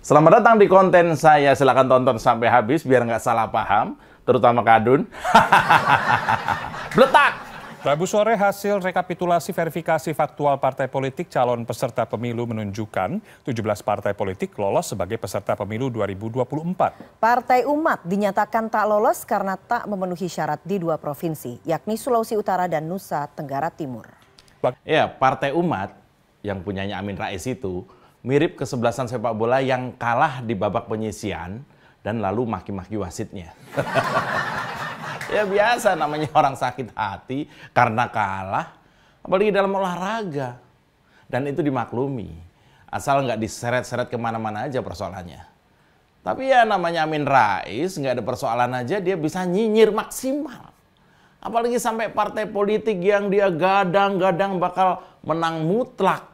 Selamat datang di konten saya. Silahkan tonton sampai habis biar nggak salah paham, terutama Kadun. Letak. Rabu sore hasil rekapitulasi verifikasi faktual partai politik calon peserta pemilu menunjukkan 17 partai politik lolos sebagai peserta pemilu 2024. Partai Umat dinyatakan tak lolos karena tak memenuhi syarat di dua provinsi, yakni Sulawesi Utara dan Nusa Tenggara Timur. Ya, Partai Umat yang punyanya Amin Rais itu mirip kesebelasan sepak bola yang kalah di babak penyisian dan lalu maki-maki wasitnya. ya biasa namanya orang sakit hati karena kalah, apalagi dalam olahraga. Dan itu dimaklumi, asal nggak diseret-seret kemana-mana aja persoalannya. Tapi ya namanya Amin Rais, nggak ada persoalan aja dia bisa nyinyir maksimal. Apalagi sampai partai politik yang dia gadang-gadang bakal menang mutlak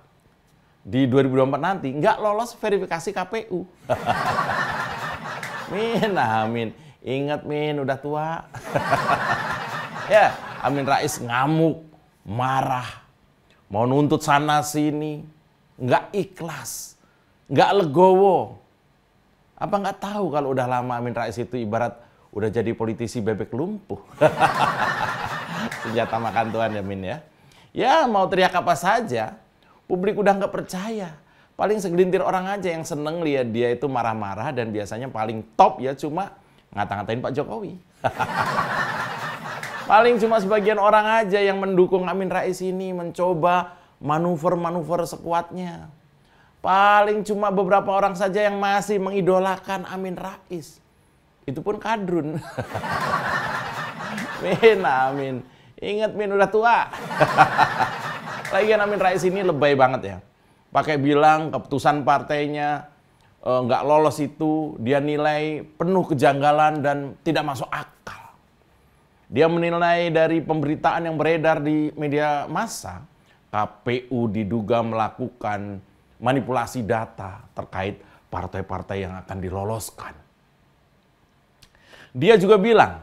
di 2024 nanti nggak lolos verifikasi KPU. min, amin. Ingat min, udah tua. ya, Amin Rais ngamuk, marah, mau nuntut sana sini, nggak ikhlas, nggak legowo. Apa nggak tahu kalau udah lama Amin Rais itu ibarat udah jadi politisi bebek lumpuh. Senjata makan Tuhan ya Min ya. Ya mau teriak apa saja, publik udah nggak percaya. Paling segelintir orang aja yang seneng lihat dia itu marah-marah dan biasanya paling top ya cuma ngata-ngatain Pak Jokowi. paling cuma sebagian orang aja yang mendukung Amin Rais ini mencoba manuver-manuver sekuatnya. Paling cuma beberapa orang saja yang masih mengidolakan Amin Rais. Itu pun kadrun. min, Amin. Ingat Min udah tua. Lagian Amin Rais ini lebay banget ya. Pakai bilang keputusan partainya eh, nggak e, lolos itu, dia nilai penuh kejanggalan dan tidak masuk akal. Dia menilai dari pemberitaan yang beredar di media massa, KPU diduga melakukan manipulasi data terkait partai-partai yang akan diloloskan. Dia juga bilang,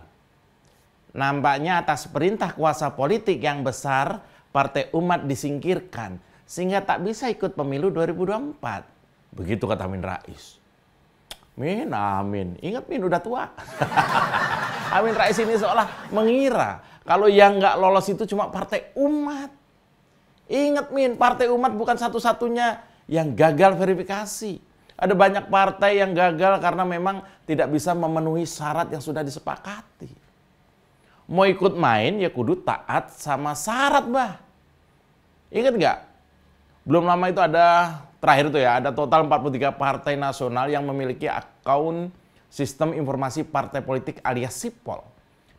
nampaknya atas perintah kuasa politik yang besar, partai umat disingkirkan sehingga tak bisa ikut pemilu 2024. Begitu kata Amin Rais. Min, amin. Ingat Min udah tua. amin Rais ini seolah mengira kalau yang nggak lolos itu cuma partai umat. Ingat Min, partai umat bukan satu-satunya yang gagal verifikasi. Ada banyak partai yang gagal karena memang tidak bisa memenuhi syarat yang sudah disepakati. Mau ikut main ya kudu taat sama syarat bah. Ingat nggak? Belum lama itu ada terakhir tuh ya, ada total 43 partai nasional yang memiliki akun sistem informasi partai politik alias SIPOL.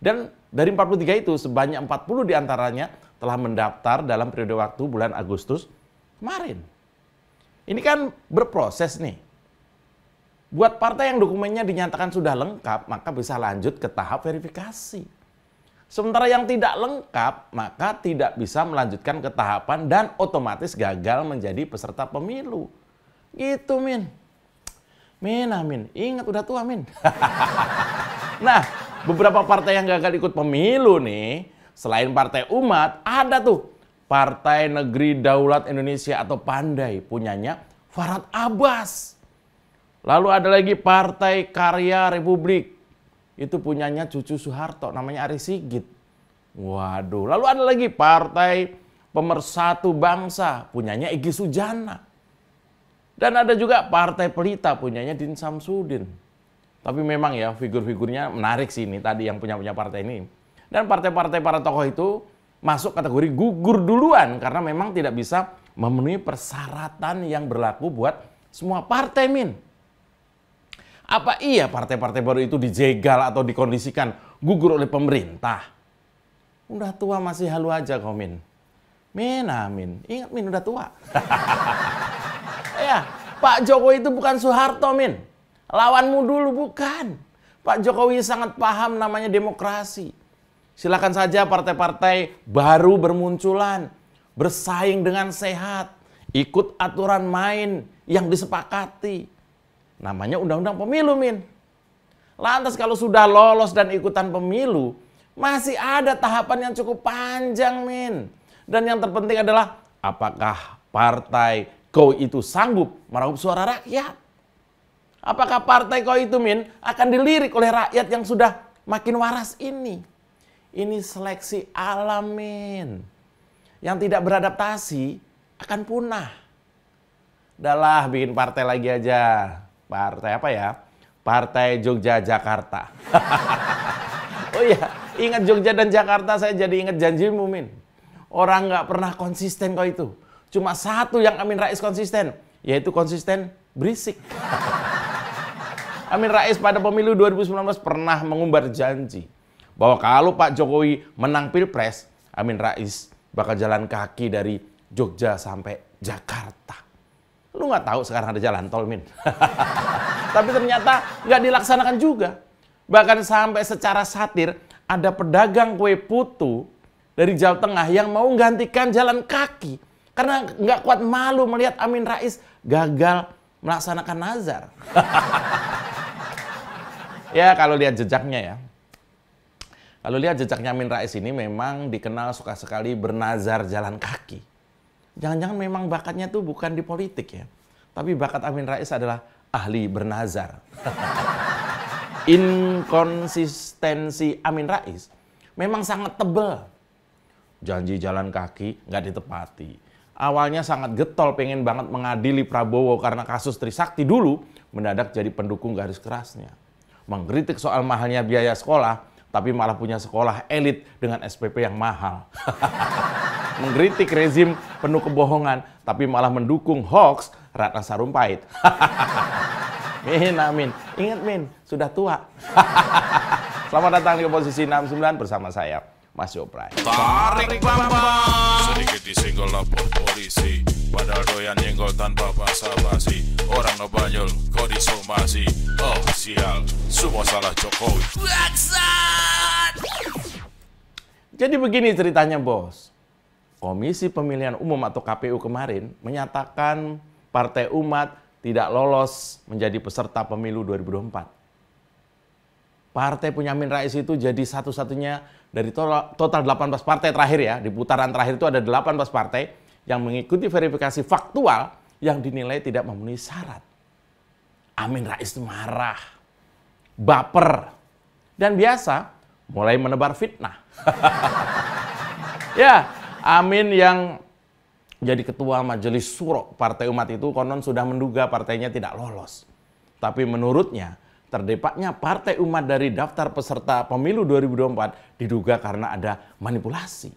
Dan dari 43 itu sebanyak 40 diantaranya telah mendaftar dalam periode waktu bulan Agustus kemarin. Ini kan berproses nih. Buat partai yang dokumennya dinyatakan sudah lengkap, maka bisa lanjut ke tahap verifikasi. Sementara yang tidak lengkap, maka tidak bisa melanjutkan ke tahapan dan otomatis gagal menjadi peserta pemilu. Gitu, Min. Min, amin. Ah, Ingat, udah tua, Min. nah, beberapa partai yang gagal ikut pemilu nih, selain partai umat, ada tuh Partai Negeri Daulat Indonesia atau Pandai, punyanya Farad Abbas. Lalu ada lagi Partai Karya Republik, itu punyanya cucu Soeharto namanya Ari Sigit. Waduh, lalu ada lagi partai pemersatu bangsa punyanya Egi Sujana. Dan ada juga partai pelita punyanya Din Samsudin. Tapi memang ya figur-figurnya menarik sih ini tadi yang punya-punya partai ini. Dan partai-partai para tokoh itu masuk kategori gugur duluan karena memang tidak bisa memenuhi persyaratan yang berlaku buat semua partai min. Apa iya partai-partai baru itu dijegal atau dikondisikan gugur oleh pemerintah? Udah tua masih halu aja kau Min. Min amin. Ah, Ingat Min udah tua. ya, Pak Jokowi itu bukan Soeharto Min. Lawanmu dulu bukan. Pak Jokowi sangat paham namanya demokrasi. Silakan saja partai-partai baru bermunculan, bersaing dengan sehat, ikut aturan main yang disepakati. Namanya undang-undang pemilu, Min. Lantas kalau sudah lolos dan ikutan pemilu, masih ada tahapan yang cukup panjang, Min. Dan yang terpenting adalah apakah partai kau itu sanggup meraup suara rakyat? Apakah partai kau itu, Min, akan dilirik oleh rakyat yang sudah makin waras ini? Ini seleksi alam min Yang tidak beradaptasi akan punah. dalah bikin partai lagi aja. Partai apa ya? Partai Jogja Jakarta. oh iya, ingat Jogja dan Jakarta saya jadi ingat janji Mumin. Orang nggak pernah konsisten kok itu. Cuma satu yang Amin Rais konsisten, yaitu konsisten berisik. Amin Rais pada pemilu 2019 pernah mengumbar janji bahwa kalau Pak Jokowi menang Pilpres, Amin Rais bakal jalan kaki dari Jogja sampai Jakarta. Lu nggak tahu sekarang ada jalan tol, Min. Tapi ternyata nggak dilaksanakan juga. Bahkan sampai secara satir, ada pedagang kue putu dari Jawa Tengah yang mau menggantikan jalan kaki. Karena nggak kuat malu melihat Amin Rais gagal melaksanakan nazar. ya kalau lihat jejaknya ya. Kalau lihat jejaknya Amin Rais ini memang dikenal suka sekali bernazar jalan kaki jangan-jangan memang bakatnya tuh bukan di politik ya. Tapi bakat Amin Rais adalah ahli bernazar. Inkonsistensi Amin Rais memang sangat tebal. Janji jalan kaki nggak ditepati. Awalnya sangat getol pengen banget mengadili Prabowo karena kasus Trisakti dulu, mendadak jadi pendukung garis kerasnya. Mengkritik soal mahalnya biaya sekolah, tapi malah punya sekolah elit dengan SPP yang mahal. Mengkritik rezim penuh kebohongan, tapi malah mendukung hoax Ratna Sarumpait. min, amin. Ingat, Min, sudah tua. Selamat datang di posisi 69 bersama saya, Mas Yopray. Tarik bambang. Sedikit disinggol lapor polisi. Padahal doyan nyenggol tanpa basa-basi. Orang banyol, kau disomasi. Oh, sial. Semua salah Jokowi. Jadi begini ceritanya, Bos. Komisi Pemilihan Umum atau KPU kemarin menyatakan Partai Umat tidak lolos menjadi peserta pemilu 2024. Partai punya Amin Rais itu jadi satu-satunya dari total 18 partai terakhir ya, di putaran terakhir itu ada 18 partai yang mengikuti verifikasi faktual yang dinilai tidak memenuhi syarat. Amin Rais marah, baper, dan biasa mulai menebar fitnah. ya, Amin yang jadi ketua majelis suro partai umat itu konon sudah menduga partainya tidak lolos. Tapi menurutnya terdepaknya partai umat dari daftar peserta pemilu 2024 diduga karena ada manipulasi.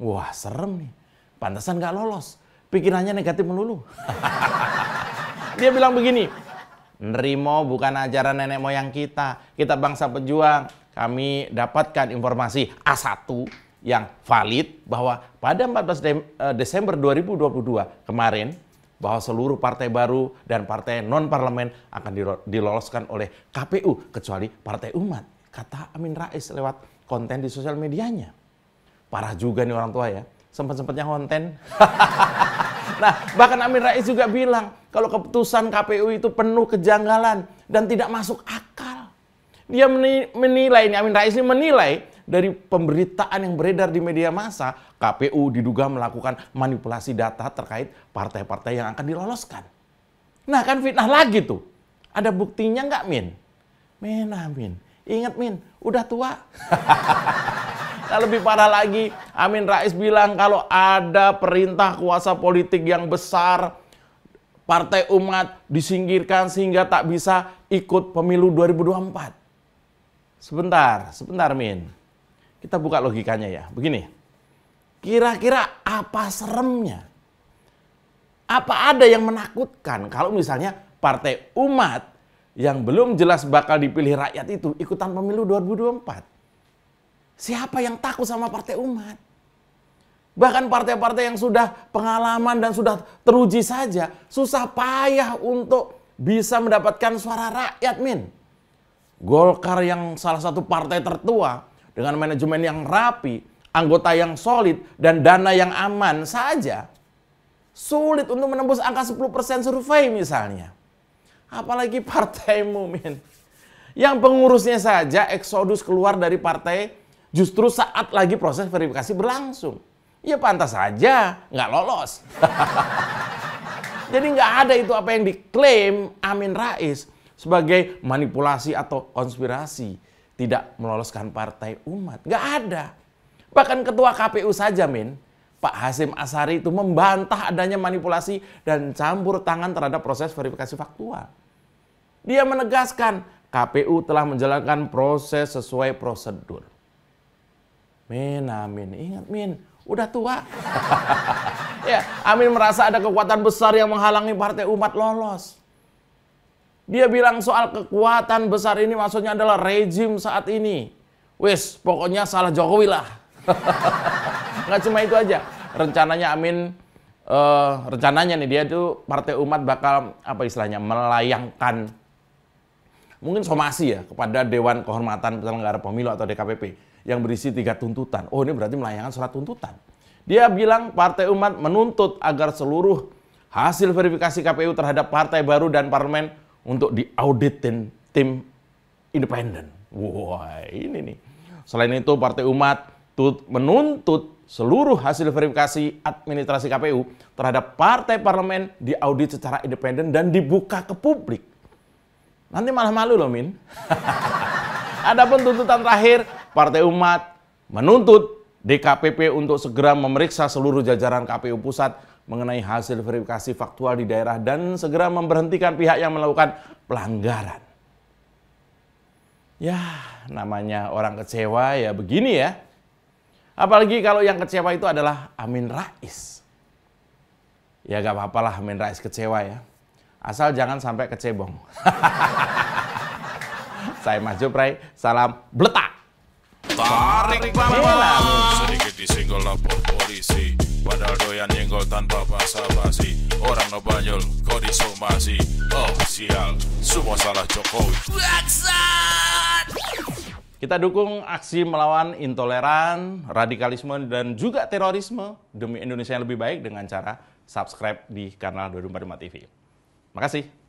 Wah serem nih, pantasan gak lolos. Pikirannya negatif melulu. Dia bilang begini, Nerimo bukan ajaran nenek moyang kita. Kita bangsa pejuang. Kami dapatkan informasi A1 yang valid bahwa pada 14 eh, Desember 2022 kemarin bahwa seluruh partai baru dan partai non parlemen akan diloloskan oleh KPU kecuali partai umat kata Amin Rais lewat konten di sosial medianya parah juga nih orang tua ya sempat sempatnya konten nah bahkan Amin Rais juga bilang kalau keputusan KPU itu penuh kejanggalan dan tidak masuk akal dia menilai ini Amin Rais ini menilai dari pemberitaan yang beredar di media massa, KPU diduga melakukan manipulasi data terkait partai-partai yang akan diloloskan. Nah kan fitnah lagi tuh. Ada buktinya nggak Min? Min, Amin. Ah, Ingat Min, udah tua. nah, lebih parah lagi, Amin Rais bilang kalau ada perintah kuasa politik yang besar, partai umat disingkirkan sehingga tak bisa ikut pemilu 2024. Sebentar, sebentar Min. Kita buka logikanya ya. Begini. Kira-kira apa seremnya? Apa ada yang menakutkan kalau misalnya partai umat yang belum jelas bakal dipilih rakyat itu ikutan pemilu 2024? Siapa yang takut sama partai umat? Bahkan partai-partai yang sudah pengalaman dan sudah teruji saja susah payah untuk bisa mendapatkan suara rakyat, Min. Golkar yang salah satu partai tertua dengan manajemen yang rapi, anggota yang solid, dan dana yang aman saja, sulit untuk menembus angka 10% survei misalnya. Apalagi partai mumin Yang pengurusnya saja eksodus keluar dari partai justru saat lagi proses verifikasi berlangsung. Ya pantas saja, nggak lolos. Jadi nggak ada itu apa yang diklaim Amin Rais sebagai manipulasi atau konspirasi tidak meloloskan partai umat. Nggak ada. Bahkan ketua KPU saja, Min, Pak Hasim Asari itu membantah adanya manipulasi dan campur tangan terhadap proses verifikasi faktual. Dia menegaskan KPU telah menjalankan proses sesuai prosedur. Min, amin. Ingat, Min, udah tua. ya, Amin merasa ada kekuatan besar yang menghalangi partai umat lolos. Dia bilang soal kekuatan besar ini maksudnya adalah rejim saat ini. wes pokoknya salah Jokowi lah. Nggak cuma itu aja. Rencananya Amin, uh, rencananya nih dia tuh Partai Umat bakal apa istilahnya melayangkan mungkin somasi ya kepada Dewan Kehormatan Penyelenggara Pemilu atau DKPP yang berisi tiga tuntutan. Oh ini berarti melayangkan surat tuntutan. Dia bilang Partai Umat menuntut agar seluruh hasil verifikasi KPU terhadap partai baru dan parlemen untuk diauditin tim independen. Wah, ini nih. Selain itu, Partai Umat menuntut seluruh hasil verifikasi administrasi KPU terhadap partai parlemen diaudit secara independen dan dibuka ke publik. Nanti malah malu loh, Min. Adapun tuntutan terakhir, Partai Umat menuntut DKPP untuk segera memeriksa seluruh jajaran KPU pusat mengenai hasil verifikasi faktual di daerah dan segera memberhentikan pihak yang melakukan pelanggaran. Ya, namanya orang kecewa ya begini ya. Apalagi kalau yang kecewa itu adalah Amin Rais. Ya gak apa-apalah Amin Rais kecewa ya. Asal jangan sampai kecebong. Saya Mas Jupray. salam beletak. Tarik bambang. Sedikit disenggol lapor doyan nyenggol tanpa basa-basi Orang ngebanyol, kau disomasi Oh sial, semua salah Jokowi Baksat! Kita dukung aksi melawan intoleran, radikalisme, dan juga terorisme demi Indonesia yang lebih baik dengan cara subscribe di kanal 245 TV. Makasih.